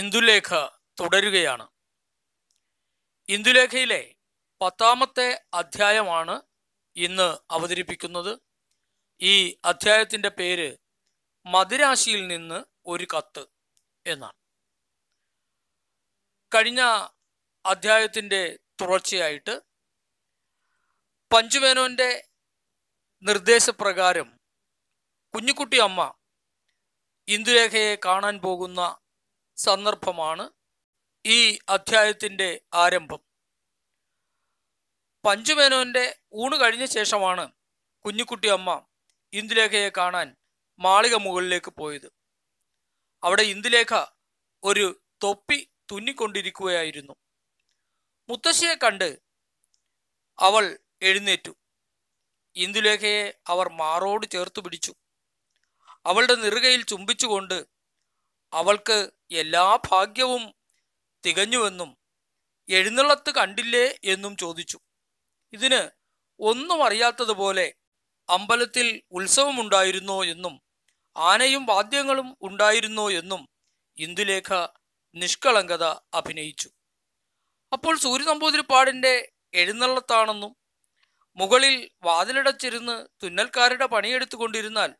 ഇന്ദുലേഖ തുടരുകയാണ് ഇന്ദുലേഖയിലെ പത്താമത്തെ അധ്യായമാണ് ഇന്ന് അവതരിപ്പിക്കുന്നത് ഈ അധ്യായത്തിൻ്റെ പേര് മദിരാശിയിൽ നിന്ന് ഒരു കത്ത് എന്നാണ് കഴിഞ്ഞ അധ്യായത്തിൻ്റെ തുടർച്ചയായിട്ട് പഞ്ചുമേനോൻ്റെ നിർദ്ദേശപ്രകാരം കുഞ്ഞിക്കുട്ടി അമ്മ ഇന്ദുലേഖയെ കാണാൻ പോകുന്ന സന്ദർഭമാണ് ഈ അധ്യായത്തിൻ്റെ ആരംഭം പഞ്ചുമേനോൻ്റെ ഊണ് കഴിഞ്ഞ ശേഷമാണ് കുഞ്ഞിക്കുട്ടി അമ്മ ഇന്ദുലേഖയെ കാണാൻ മാളിക മുകളിലേക്ക് പോയത് അവിടെ ഇന്ദുലേഖ ഒരു തൊപ്പി തുന്നിക്കൊണ്ടിരിക്കുകയായിരുന്നു മുത്തശ്ശിയെ കണ്ട് അവൾ എഴുന്നേറ്റു ഇന്ദുലേഖയെ അവർ മാറോട് ചേർത്ത് പിടിച്ചു അവളുടെ നിറുകയിൽ ചുംബിച്ചുകൊണ്ട് അവൾക്ക് എല്ലാ ഭാഗ്യവും തികഞ്ഞുവെന്നും എഴുന്നള്ളത്ത് കണ്ടില്ലേ എന്നും ചോദിച്ചു ഇതിന് ഒന്നും അറിയാത്തതുപോലെ അമ്പലത്തിൽ ഉത്സവമുണ്ടായിരുന്നോ എന്നും ആനയും വാദ്യങ്ങളും ഉണ്ടായിരുന്നോ എന്നും ഇന്ദുലേഖ നിഷ്കളങ്കത അഭിനയിച്ചു അപ്പോൾ സൂര്യനമ്പൂതിരിപ്പാടിൻ്റെ എഴുന്നള്ളത്താണെന്നും മുകളിൽ വാതിലടച്ചിരുന്ന് തുന്നൽക്കാരുടെ പണിയെടുത്തുകൊണ്ടിരുന്നാൽ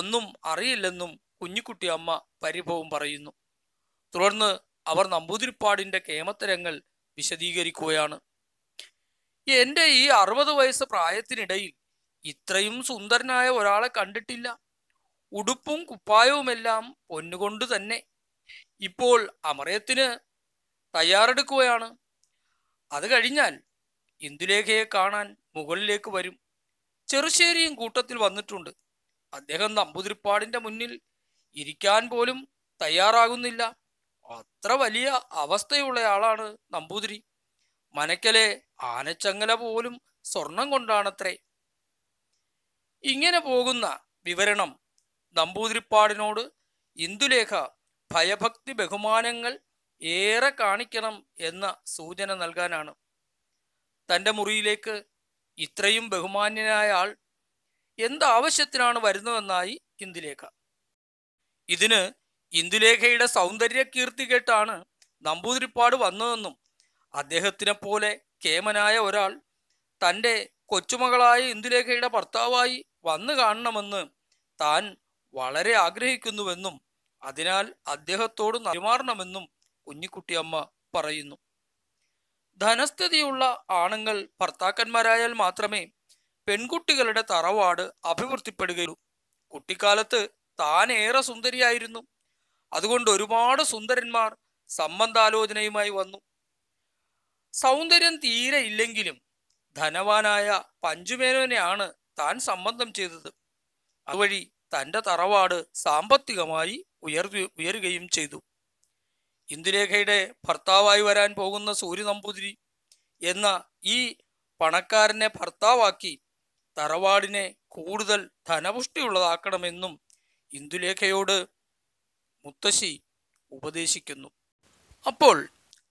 ഒന്നും അറിയില്ലെന്നും കുഞ്ഞിക്കുട്ടിയമ്മ പരിഭവം പറയുന്നു തുടർന്ന് അവർ നമ്പൂതിരിപ്പാടിൻ്റെ കേമത്തരങ്ങൾ വിശദീകരിക്കുകയാണ് എൻ്റെ ഈ അറുപത് വയസ്സ് പ്രായത്തിനിടയിൽ ഇത്രയും സുന്ദരനായ ഒരാളെ കണ്ടിട്ടില്ല ഉടുപ്പും കുപ്പായവുമെല്ലാം പൊന്നുകൊണ്ട് തന്നെ ഇപ്പോൾ അമറയത്തിന് തയ്യാറെടുക്കുകയാണ് അത് കഴിഞ്ഞാൽ ഇന്ദുലേഖയെ കാണാൻ മുകളിലേക്ക് വരും ചെറുശ്ശേരിയും കൂട്ടത്തിൽ വന്നിട്ടുണ്ട് അദ്ദേഹം നമ്പൂതിരിപ്പാടിൻ്റെ മുന്നിൽ ഇരിക്കാൻ പോലും തയ്യാറാകുന്നില്ല അത്ര വലിയ അവസ്ഥയുള്ള ആളാണ് നമ്പൂതിരി മനക്കലെ ആനച്ചങ്ങല പോലും സ്വർണം കൊണ്ടാണത്രേ ഇങ്ങനെ പോകുന്ന വിവരണം നമ്പൂതിരിപ്പാടിനോട് ഇന്ദുലേഖ ഭയഭക്തി ബഹുമാനങ്ങൾ ഏറെ കാണിക്കണം എന്ന സൂചന നൽകാനാണ് തൻ്റെ മുറിയിലേക്ക് ഇത്രയും ബഹുമാന്യനായ ആൾ എന്താവശ്യത്തിനാണ് വരുന്നതെന്നായി ഇന്ദുലേഖ ഇതിന് ഇന്ദുലേഖയുടെ സൗന്ദര്യ കീർത്തി കേട്ടാണ് നമ്പൂതിരിപ്പാട് വന്നതെന്നും അദ്ദേഹത്തിനെ പോലെ കേമനായ ഒരാൾ തൻ്റെ കൊച്ചുമകളായ ഇന്ദുലേഖയുടെ ഭർത്താവായി വന്നു കാണണമെന്ന് താൻ വളരെ ആഗ്രഹിക്കുന്നുവെന്നും അതിനാൽ അദ്ദേഹത്തോട് പെരുമാറണമെന്നും കുഞ്ഞിക്കുട്ടിയമ്മ പറയുന്നു ധനസ്ഥിതിയുള്ള ആണുങ്ങൾ ഭർത്താക്കന്മാരായാൽ മാത്രമേ പെൺകുട്ടികളുടെ തറവാട് അഭിവൃദ്ധിപ്പെടുകയുള്ളൂ കുട്ടിക്കാലത്ത് താൻ ഏറെ സുന്ദരിയായിരുന്നു അതുകൊണ്ട് ഒരുപാട് സുന്ദരന്മാർ സംബന്ധാലോചനയുമായി വന്നു സൗന്ദര്യം തീരെ ഇല്ലെങ്കിലും ധനവാനായ പഞ്ചുമേനോനെയാണ് താൻ സംബന്ധം ചെയ്തത് അതുവഴി തൻ്റെ തറവാട് സാമ്പത്തികമായി ഉയർത്തി ഉയരുകയും ചെയ്തു ഇന്ദുലേഖയുടെ ഭർത്താവായി വരാൻ പോകുന്ന സൂര്യനമ്പൂതിരി എന്ന ഈ പണക്കാരനെ ഭർത്താവാക്കി തറവാടിനെ കൂടുതൽ ധനപുഷ്ടിയുള്ളതാക്കണമെന്നും ഇന്ദുലേഖയോട് മുത്തശ്ശി ഉപദേശിക്കുന്നു അപ്പോൾ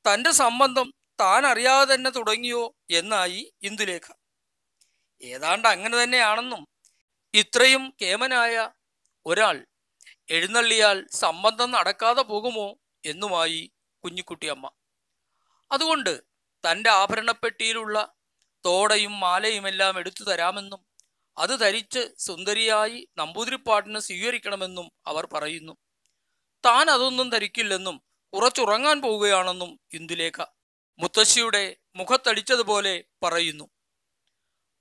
തൻ്റെ സംബന്ധം താൻ അറിയാതെ തന്നെ തുടങ്ങിയോ എന്നായി ഇന്ദുലേഖ ഏതാണ്ട് അങ്ങനെ തന്നെയാണെന്നും ഇത്രയും കേമനായ ഒരാൾ എഴുന്നള്ളിയാൽ സംബന്ധം നടക്കാതെ പോകുമോ എന്നുമായി കുഞ്ഞിക്കുട്ടിയമ്മ അതുകൊണ്ട് തൻ്റെ ആഭരണപ്പെട്ടിയിലുള്ള തോടയും മാലയുമെല്ലാം എടുത്തു തരാമെന്നും അത് ധരിച്ച് സുന്ദരിയായി നമ്പൂതിരിപ്പാട്ടിന് സ്വീകരിക്കണമെന്നും അവർ പറയുന്നു താൻ അതൊന്നും ധരിക്കില്ലെന്നും ഉറച്ചുറങ്ങാൻ പോവുകയാണെന്നും ഇന്ദുലേഖ മുത്തശ്ശിയുടെ മുഖത്തടിച്ചതുപോലെ പറയുന്നു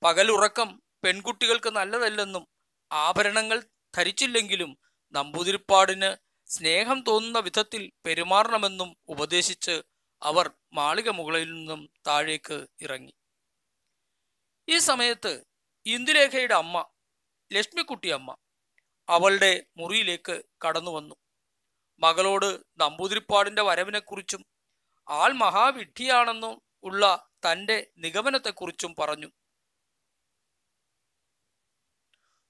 പകലുറക്കം പെൺകുട്ടികൾക്ക് നല്ലതല്ലെന്നും ആഭരണങ്ങൾ ധരിച്ചില്ലെങ്കിലും നമ്പൂതിരിപ്പാടിന് സ്നേഹം തോന്നുന്ന വിധത്തിൽ പെരുമാറണമെന്നും ഉപദേശിച്ച് അവർ മാളിക മുകളിൽ നിന്നും താഴേക്ക് ഇറങ്ങി ഈ സമയത്ത് ഇന്ദുലേഖയുടെ അമ്മ ലക്ഷ്മിക്കുട്ടിയമ്മ അവളുടെ മുറിയിലേക്ക് കടന്നു വന്നു മകളോട് നമ്പൂതിരിപ്പാടിൻ്റെ വരവിനെക്കുറിച്ചും ആൾ മഹാവിഡ്ഢിയാണെന്നും ഉള്ള തൻ്റെ നിഗമനത്തെക്കുറിച്ചും പറഞ്ഞു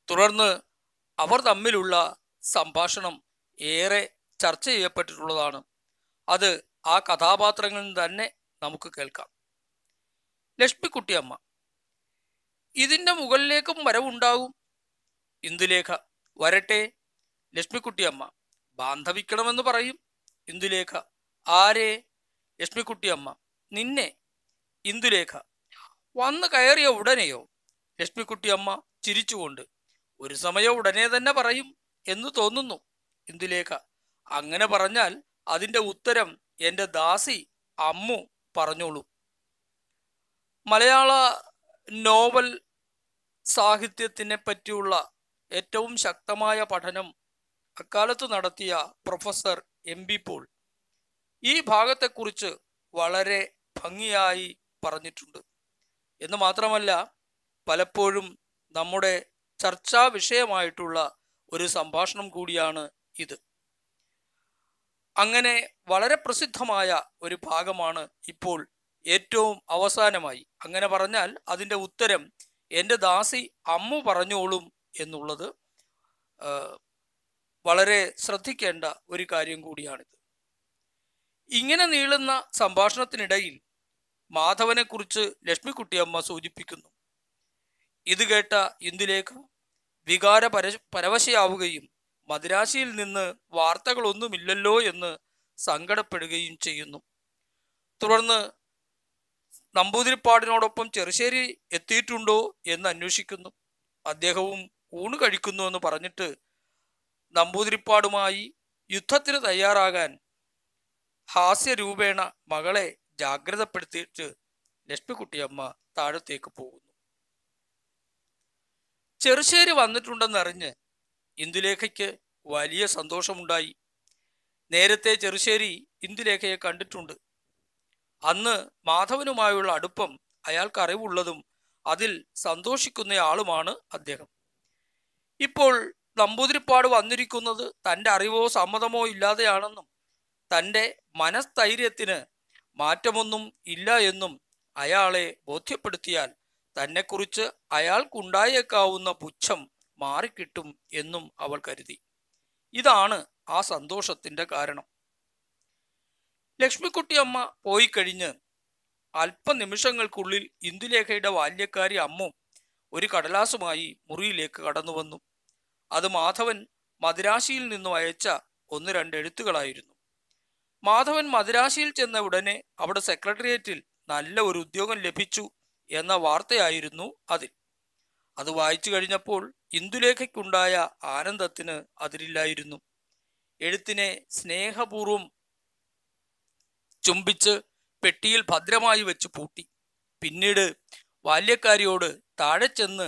തുടർന്ന് അവർ തമ്മിലുള്ള സംഭാഷണം ഏറെ ചർച്ച ചെയ്യപ്പെട്ടിട്ടുള്ളതാണ് അത് ആ കഥാപാത്രങ്ങളിൽ തന്നെ നമുക്ക് കേൾക്കാം ലക്ഷ്മിക്കുട്ടിയമ്മ ഇതിൻ്റെ മുകളിലേക്കും വരവുണ്ടാകും ഇന്ദുലേഖ വരട്ടെ ലക്ഷ്മിക്കുട്ടിയമ്മ ബാന്ധവിക്കണമെന്ന് പറയും ഇന്ദുലേഖ ആരെ ലക്ഷ്മിക്കുട്ടിയമ്മ നിന്നെ ഇന്ദുലേഖ വന്നു കയറിയ ഉടനെയോ ലക്ഷ്മിക്കുട്ടിയമ്മ ചിരിച്ചുകൊണ്ട് ഒരു സമയം ഉടനെ തന്നെ പറയും എന്ന് തോന്നുന്നു ഇന്ദുലേഖ അങ്ങനെ പറഞ്ഞാൽ അതിൻ്റെ ഉത്തരം എൻ്റെ ദാസി അമ്മു പറഞ്ഞോളൂ മലയാള നോവൽ സാഹിത്യത്തിനെ പറ്റിയുള്ള ഏറ്റവും ശക്തമായ പഠനം അക്കാലത്ത് നടത്തിയ പ്രൊഫസർ എം ബി പോൾ ഈ ഭാഗത്തെക്കുറിച്ച് വളരെ ഭംഗിയായി പറഞ്ഞിട്ടുണ്ട് എന്ന് മാത്രമല്ല പലപ്പോഴും നമ്മുടെ ചർച്ചാ വിഷയമായിട്ടുള്ള ഒരു സംഭാഷണം കൂടിയാണ് ഇത് അങ്ങനെ വളരെ പ്രസിദ്ധമായ ഒരു ഭാഗമാണ് ഇപ്പോൾ ഏറ്റവും അവസാനമായി അങ്ങനെ പറഞ്ഞാൽ അതിൻ്റെ ഉത്തരം എൻ്റെ ദാസി അമ്മു പറഞ്ഞോളും എന്നുള്ളത് വളരെ ശ്രദ്ധിക്കേണ്ട ഒരു കാര്യം കൂടിയാണിത് ഇങ്ങനെ നീളുന്ന സംഭാഷണത്തിനിടയിൽ മാധവനെക്കുറിച്ച് ലക്ഷ്മിക്കുട്ടിയമ്മ സൂചിപ്പിക്കുന്നു ഇത് കേട്ട ഇന്ദുലേഖ വികാര പര പരവശയാവുകയും മദിരാശിയിൽ നിന്ന് വാർത്തകളൊന്നുമില്ലല്ലോ എന്ന് സങ്കടപ്പെടുകയും ചെയ്യുന്നു തുടർന്ന് നമ്പൂതിരിപ്പാടിനോടൊപ്പം ചെറുശ്ശേരി എത്തിയിട്ടുണ്ടോ എന്ന് അന്വേഷിക്കുന്നു അദ്ദേഹവും ഊണ് എന്ന് പറഞ്ഞിട്ട് നമ്പൂതിരിപ്പാടുമായി യുദ്ധത്തിന് തയ്യാറാകാൻ ഹാസ്യരൂപേണ മകളെ ജാഗ്രതപ്പെടുത്തിയിട്ട് ലക്ഷ്മിക്കുട്ടിയമ്മ താഴത്തേക്ക് പോകുന്നു ചെറുശ്ശേരി വന്നിട്ടുണ്ടെന്നറിഞ്ഞ് ഇന്ദുലേഖയ്ക്ക് വലിയ സന്തോഷമുണ്ടായി നേരത്തെ ചെറുശ്ശേരി ഇന്ദുലേഖയെ കണ്ടിട്ടുണ്ട് അന്ന് മാധവനുമായുള്ള അടുപ്പം അയാൾക്ക് അറിവുള്ളതും അതിൽ സന്തോഷിക്കുന്നയാളുമാണ് അദ്ദേഹം ഇപ്പോൾ നമ്പൂതിരിപ്പാട് വന്നിരിക്കുന്നത് തൻ്റെ അറിവോ സമ്മതമോ ഇല്ലാതെയാണെന്നും തൻ്റെ മനസ്ഥൈര്യത്തിന് മാറ്റമൊന്നും ഇല്ല എന്നും അയാളെ ബോധ്യപ്പെടുത്തിയാൽ തന്നെക്കുറിച്ച് അയാൾക്കുണ്ടായേക്കാവുന്ന പുച്ഛം മാറിക്കിട്ടും എന്നും അവൾ കരുതി ഇതാണ് ആ സന്തോഷത്തിൻ്റെ കാരണം ലക്ഷ്മിക്കുട്ടിയമ്മ പോയി കഴിഞ്ഞ് അല്പനിമിഷങ്ങൾക്കുള്ളിൽ ഇന്ദുലേഖയുടെ ബാല്യക്കാരി അമ്മും ഒരു കടലാസുമായി മുറിയിലേക്ക് കടന്നു വന്നു അത് മാധവൻ മദ്രാശിയിൽ നിന്നും അയച്ച ഒന്ന് രണ്ട് എഴുത്തുകളായിരുന്നു മാധവൻ മദ്രാശിയിൽ ചെന്ന ഉടനെ അവിടെ സെക്രട്ടേറിയറ്റിൽ നല്ല ഒരു ഉദ്യോഗം ലഭിച്ചു എന്ന വാർത്തയായിരുന്നു അതിൽ അത് വായിച്ചു കഴിഞ്ഞപ്പോൾ ഇന്ദുലേഖയ്ക്കുണ്ടായ ആനന്ദത്തിന് അതിരില്ലായിരുന്നു എഴുത്തിനെ സ്നേഹപൂർവം ചുംബിച്ച് പെട്ടിയിൽ ഭദ്രമായി വെച്ച് പൂട്ടി പിന്നീട് ബാല്യക്കാരിയോട് താഴെ ചെന്ന്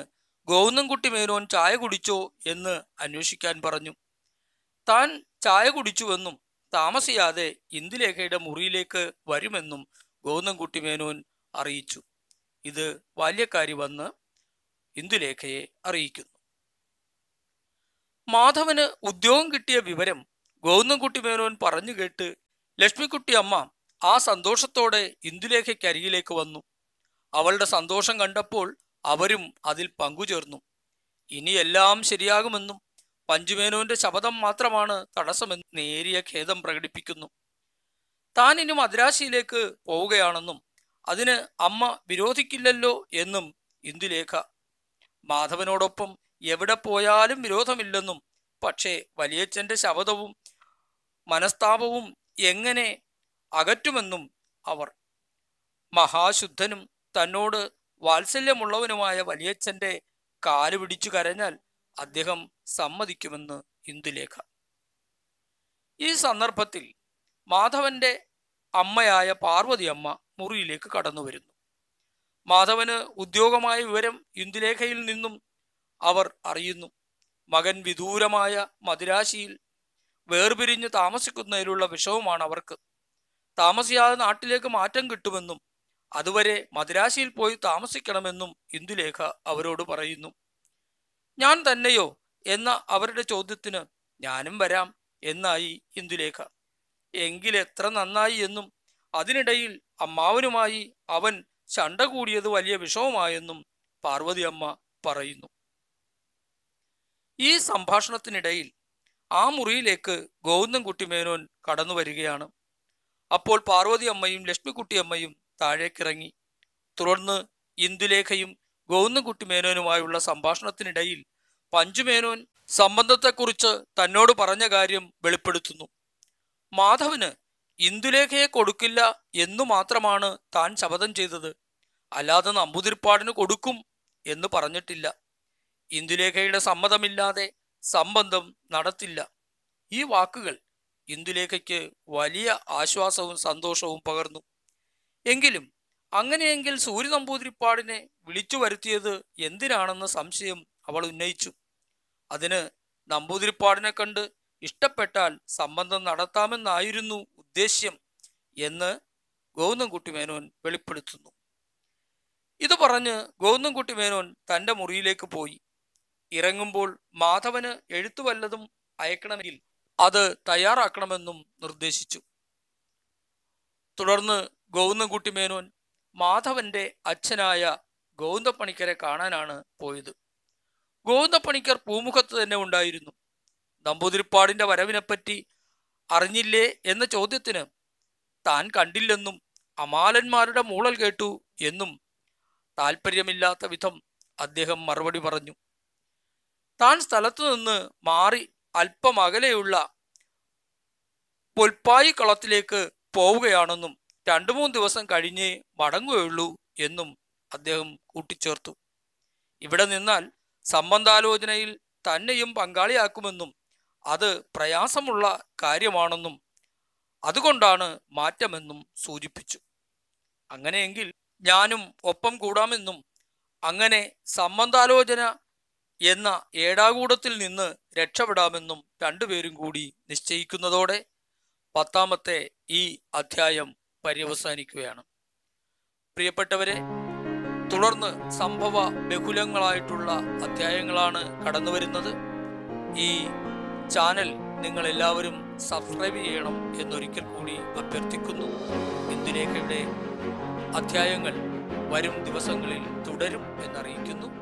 ഗോവിന്ദൻകുട്ടി മേനോൻ ചായ കുടിച്ചോ എന്ന് അന്വേഷിക്കാൻ പറഞ്ഞു താൻ ചായ കുടിച്ചുവെന്നും താമസിയാതെ ഇന്ദുലേഖയുടെ മുറിയിലേക്ക് വരുമെന്നും ഗോവിന്ദൻകുട്ടി മേനോൻ അറിയിച്ചു ഇത് ബാല്യക്കാരി വന്ന് ഇന്ദുലേഖയെ അറിയിക്കുന്നു മാധവന് ഉദ്യോഗം കിട്ടിയ വിവരം ഗോവിന്ദൻകുട്ടി മേനോൻ പറഞ്ഞു കേട്ട് ലക്ഷ്മിക്കുട്ടി അമ്മ ആ സന്തോഷത്തോടെ ഇന്ദുലേഖയ്ക്കരികിലേക്ക് വന്നു അവളുടെ സന്തോഷം കണ്ടപ്പോൾ അവരും അതിൽ പങ്കുചേർന്നു ഇനിയെല്ലാം ശരിയാകുമെന്നും പഞ്ചുമേനോന്റെ ശബദം മാത്രമാണ് തടസ്സമെന്ന് നേരിയ ഖേദം പ്രകടിപ്പിക്കുന്നു താൻ ഇനി മദ്രാശിയിലേക്ക് പോവുകയാണെന്നും അതിന് അമ്മ വിരോധിക്കില്ലല്ലോ എന്നും ഇന്ദുലേഖ മാധവനോടൊപ്പം എവിടെ പോയാലും വിരോധമില്ലെന്നും പക്ഷേ വലിയച്ഛൻ്റെ ശബദവും മനസ്താപവും എങ്ങനെ അകറ്റുമെന്നും അവർ മഹാശുദ്ധനും തന്നോട് വാത്സല്യമുള്ളവനുമായ വലിയച്ഛൻ്റെ കാല് പിടിച്ചു കരഞ്ഞാൽ അദ്ദേഹം സമ്മതിക്കുമെന്ന് ഇന്ദുലേഖ ഈ സന്ദർഭത്തിൽ മാധവന്റെ അമ്മയായ പാർവതിയമ്മ മുറിയിലേക്ക് കടന്നു വരുന്നു മാധവന് ഉദ്യോഗമായ വിവരം ഇന്ദുലേഖയിൽ നിന്നും അവർ അറിയുന്നു മകൻ വിദൂരമായ മധുരാശിയിൽ വേർപിരിഞ്ഞ് താമസിക്കുന്നതിലുള്ള വിഷവുമാണ് അവർക്ക് താമസിയാതെ നാട്ടിലേക്ക് മാറ്റം കിട്ടുമെന്നും അതുവരെ മദ്രാശിയിൽ പോയി താമസിക്കണമെന്നും ഇന്ദുലേഖ അവരോട് പറയുന്നു ഞാൻ തന്നെയോ എന്ന അവരുടെ ചോദ്യത്തിന് ഞാനും വരാം എന്നായി ഇന്ദുലേഖ എങ്കിലെത്ര നന്നായി എന്നും അതിനിടയിൽ അമ്മാവനുമായി അവൻ ചണ്ട കൂടിയത് വലിയ വിഷമമായെന്നും പാർവതി അമ്മ പറയുന്നു ഈ സംഭാഷണത്തിനിടയിൽ ആ മുറിയിലേക്ക് ഗോവിന്ദൻകുട്ടി മേനോൻ കടന്നു വരികയാണ് അപ്പോൾ പാർവതി അമ്മയും ലക്ഷ്മിക്കുട്ടി അമ്മയും താഴേക്കിറങ്ങി തുടർന്ന് ഇന്ദുലേഖയും ഗൗന്നുകുട്ടി മേനോനുമായുള്ള സംഭാഷണത്തിനിടയിൽ പഞ്ചുമേനോൻ സംബന്ധത്തെക്കുറിച്ച് തന്നോട് പറഞ്ഞ കാര്യം വെളിപ്പെടുത്തുന്നു മാധവന് ഇന്ദുലേഖയെ കൊടുക്കില്ല എന്നു മാത്രമാണ് താൻ ശപഥം ചെയ്തത് അല്ലാതെ നമ്പുതിരിപ്പാടിന് കൊടുക്കും എന്ന് പറഞ്ഞിട്ടില്ല ഇന്ദുലേഖയുടെ സമ്മതമില്ലാതെ സംബന്ധം നടത്തില്ല ഈ വാക്കുകൾ ഇന്ദുലേഖയ്ക്ക് വലിയ ആശ്വാസവും സന്തോഷവും പകർന്നു എങ്കിലും അങ്ങനെയെങ്കിൽ സൂര്യനമ്പൂതിരിപ്പാടിനെ വിളിച്ചു വരുത്തിയത് എന്തിനാണെന്ന സംശയം അവൾ ഉന്നയിച്ചു അതിന് നമ്പൂതിരിപ്പാടിനെ കണ്ട് ഇഷ്ടപ്പെട്ടാൽ സംബന്ധം നടത്താമെന്നായിരുന്നു ഉദ്ദേശ്യം എന്ന് ഗോവിന്ദൻകുട്ടി മേനോൻ വെളിപ്പെടുത്തുന്നു ഇത് പറഞ്ഞ് ഗോവിന്ദൻകുട്ടി മേനോൻ തൻ്റെ മുറിയിലേക്ക് പോയി ഇറങ്ങുമ്പോൾ മാധവന് എഴുത്തു വല്ലതും അയക്കണമെങ്കിൽ അത് തയ്യാറാക്കണമെന്നും നിർദ്ദേശിച്ചു തുടർന്ന് ഗോവിന്ദൻകുട്ടി മേനോൻ മാധവന്റെ അച്ഛനായ ഗൗതപ്പണിക്കരെ കാണാനാണ് പോയത് ഗോവിന്ദപ്പണിക്കർ പൂമുഖത്ത് തന്നെ ഉണ്ടായിരുന്നു നമ്പൂതിരിപ്പാടിന്റെ വരവിനെപ്പറ്റി അറിഞ്ഞില്ലേ എന്ന ചോദ്യത്തിന് താൻ കണ്ടില്ലെന്നും അമാലന്മാരുടെ മൂളൽ കേട്ടു എന്നും താല്പര്യമില്ലാത്ത വിധം അദ്ദേഹം മറുപടി പറഞ്ഞു താൻ സ്ഥലത്തു നിന്ന് മാറി അല്പം അകലെയുള്ള പൊൽപ്പായി കളത്തിലേക്ക് പോവുകയാണെന്നും രണ്ടു മൂന്ന് ദിവസം കഴിഞ്ഞേ മടങ്ങുകയുള്ളൂ എന്നും അദ്ദേഹം കൂട്ടിച്ചേർത്തു ഇവിടെ നിന്നാൽ സംബന്ധാലോചനയിൽ തന്നെയും പങ്കാളിയാക്കുമെന്നും അത് പ്രയാസമുള്ള കാര്യമാണെന്നും അതുകൊണ്ടാണ് മാറ്റമെന്നും സൂചിപ്പിച്ചു അങ്ങനെയെങ്കിൽ ഞാനും ഒപ്പം കൂടാമെന്നും അങ്ങനെ സംബന്ധാലോചന എന്ന ഏടാകൂടത്തിൽ നിന്ന് രക്ഷപ്പെടാമെന്നും രണ്ടുപേരും കൂടി നിശ്ചയിക്കുന്നതോടെ പത്താമത്തെ ഈ അധ്യായം പര്യവസാനിക്കുകയാണ് പ്രിയപ്പെട്ടവരെ തുടർന്ന് സംഭവ ബഹുലങ്ങളായിട്ടുള്ള അധ്യായങ്ങളാണ് കടന്നു വരുന്നത് ഈ ചാനൽ നിങ്ങൾ എല്ലാവരും സബ്സ്ക്രൈബ് ചെയ്യണം എന്നൊരിക്കൽ കൂടി അഭ്യർത്ഥിക്കുന്നു ഇന്ദിരേഖയുടെ അധ്യായങ്ങൾ വരും ദിവസങ്ങളിൽ തുടരും എന്നറിയിക്കുന്നു